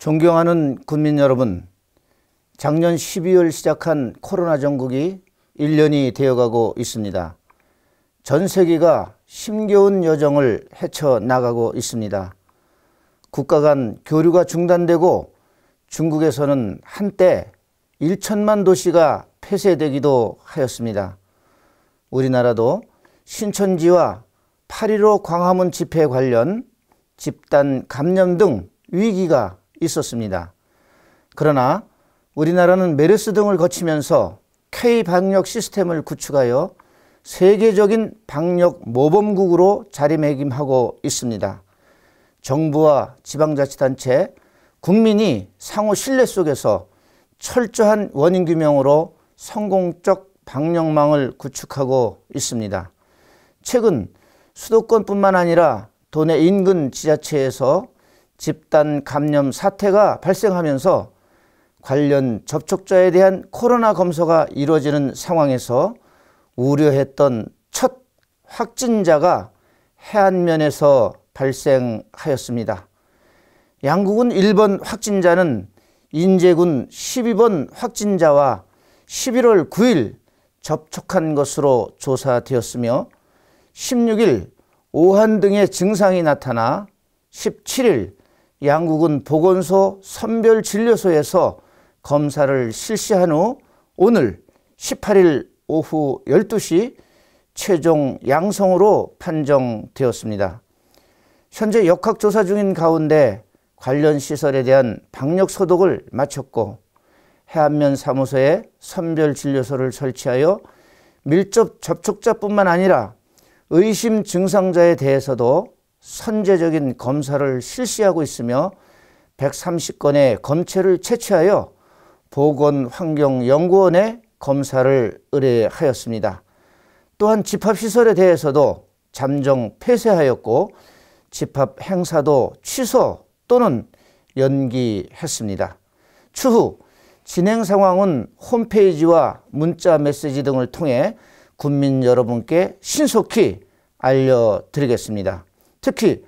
존경하는 국민 여러분, 작년 12월 시작한 코로나 전국이 1년이 되어가고 있습니다. 전 세계가 힘겨운 여정을 헤쳐나가고 있습니다. 국가 간 교류가 중단되고 중국에서는 한때 1천만 도시가 폐쇄되기도 하였습니다. 우리나라도 신천지와 8.15 광화문 집회 관련 집단 감염 등 위기가 있었습니다. 그러나 우리나라는 메르스 등을 거치면서 K 방역 시스템을 구축하여 세계적인 방역 모범국으로 자리매김하고 있습니다. 정부와 지방자치단체, 국민이 상호 신뢰 속에서 철저한 원인 규명으로 성공적 방역망을 구축하고 있습니다. 최근 수도권뿐만 아니라 도내 인근 지자체에서 집단 감염 사태가 발생하면서 관련 접촉자에 대한 코로나 검사가 이루어지는 상황에서 우려했던 첫 확진자가 해안면에서 발생하였습니다. 양국은 1번 확진자는 인제군 12번 확진자와 11월 9일 접촉한 것으로 조사되었으며 16일 오한 등의 증상이 나타나 17일 양국은 보건소 선별진료소에서 검사를 실시한 후 오늘 18일 오후 12시 최종 양성으로 판정되었습니다. 현재 역학조사 중인 가운데 관련 시설에 대한 방역 소독을 마쳤고 해안면 사무소에 선별 진료소를 설치하여 밀접 접촉자뿐만 아니라 의심 증상자에 대해서도 선제적인 검사를 실시하고 있으며 130건의 검체를 채취하여 보건환경연구원에 검사를 의뢰하였습니다. 또한 집합시설에 대해서도 잠정 폐쇄하였고 집합 행사도 취소 또는 연기했습니다. 추후 진행 상황은 홈페이지와 문자 메시지 등을 통해 국민 여러분께 신속히 알려드리겠습니다. 특히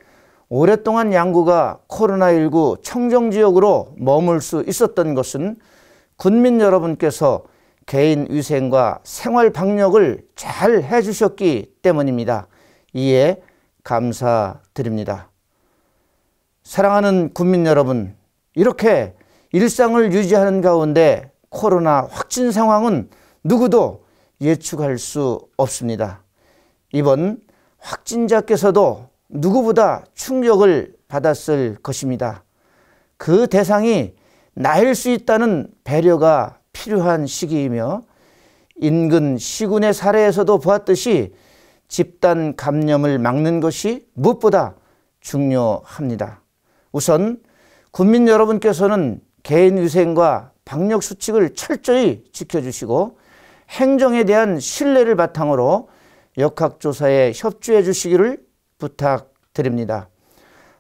오랫동안 양구가 코로나19 청정지역으로 머물 수 있었던 것은 군민 여러분께서 개인 위생과 생활 방역을 잘 해주셨기 때문입니다. 이에 감사드립니다. 사랑하는 국민 여러분, 이렇게 일상을 유지하는 가운데 코로나 확진 상황은 누구도 예측할 수 없습니다. 이번 확진자께서도 누구보다 충격을 받았을 것입니다. 그 대상이 나일 수 있다는 배려가 필요한 시기이며 인근 시군의 사례에서도 보았듯이 집단 감염을 막는 것이 무엇보다 중요합니다. 우선 국민 여러분께서는 개인 위생과 방역 수칙을 철저히 지켜주시고 행정에 대한 신뢰를 바탕으로 역학조사에 협조해 주시기를 부탁드립니다.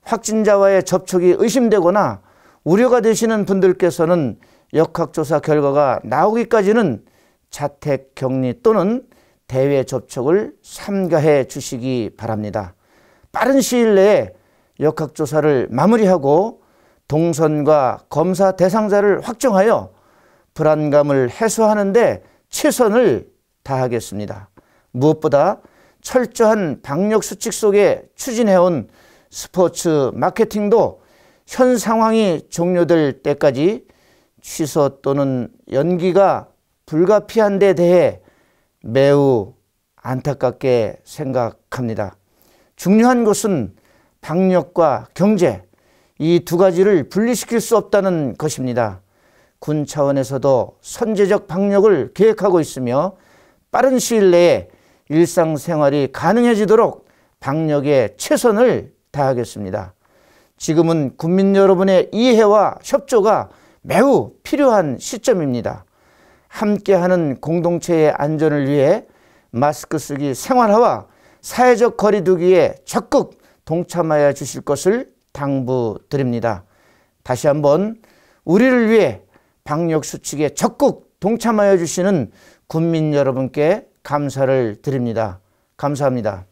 확진자와의 접촉이 의심되거나 우려가 되시는 분들께서는 역학조사 결과가 나오기까지는 자택 격리 또는 대외 접촉을 삼가해 주시기 바랍니다. 빠른 시일 내에 역학조사를 마무리하고 동선과 검사 대상자를 확정하여 불안감을 해소하는데 최선을 다하겠습니다. 무엇보다 철저한 방역 수칙 속에 추진해온 스포츠 마케팅도 현 상황이 종료될 때까지 취소 또는 연기가 불가피한 데 대해 매우 안타깝게 생각합니다. 중요한 것은 방역과 경제 이 두 가지를 분리시킬 수 없다는 것입니다. 군 차원에서도 선제적 방역을 계획하고 있으며 빠른 시일 내에 일상생활이 가능해지도록 방역에 최선을 다하겠습니다. 지금은 국민 여러분의 이해와 협조가 매우 필요한 시점입니다. 함께하는 공동체의 안전을 위해 마스크 쓰기 생활화와 사회적 거리두기에 적극 동참하여 주실 것을 당부드립니다. 다시 한번 우리를 위해 방역 수칙에 적극 동참하여 주시는 국민 여러분께 감사를 드립니다. 감사합니다.